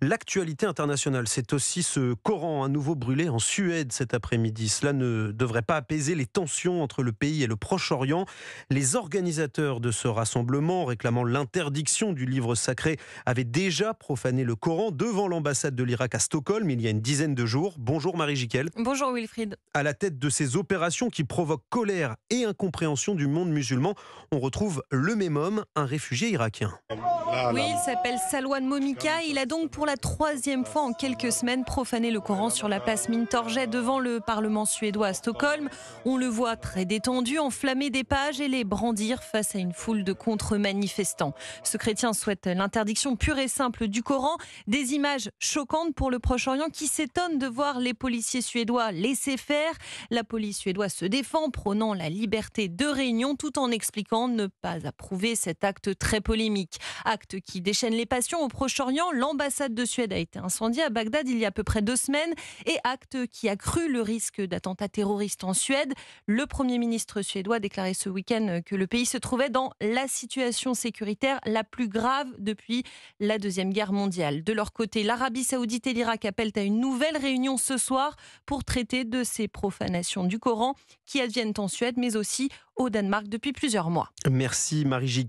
L'actualité internationale, c'est aussi ce Coran à nouveau brûlé en Suède cet après-midi. Cela ne devrait pas apaiser les tensions entre le pays et le Proche-Orient. Les organisateurs de ce rassemblement réclamant l'interdiction du livre sacré avaient déjà profané le Coran devant l'ambassade de l'Irak à Stockholm il y a une dizaine de jours. Bonjour Marie Jiquel. Bonjour Wilfried. À la tête de ces opérations qui provoquent colère et incompréhension du monde musulman, on retrouve le même homme, un réfugié irakien. Ah oui, il s'appelle Salwan Momika. Il a donc pour la troisième fois en quelques semaines profané le Coran sur la place Mintorget devant le Parlement suédois à Stockholm. On le voit très détendu, enflammer des pages et les brandir face à une foule de contre-manifestants. Ce chrétien souhaite l'interdiction pure et simple du Coran. Des images choquantes pour le Proche-Orient qui s'étonne de voir les policiers suédois laisser faire. La police suédoise se défend, prônant la liberté de réunion tout en expliquant ne pas approuver cet acte très polémique. Acte qui déchaîne les passions au Proche-Orient, l'ambassade de Suède a été incendiée à Bagdad il y a à peu près deux semaines et acte qui a cru le risque d'attentats terroristes en Suède. Le Premier ministre suédois a déclaré ce week-end que le pays se trouvait dans la situation sécuritaire la plus grave depuis la Deuxième Guerre mondiale. De leur côté, l'Arabie saoudite et l'Irak appellent à une nouvelle réunion ce soir pour traiter de ces profanations du Coran qui adviennent en Suède mais aussi au Danemark depuis plusieurs mois. Merci Marie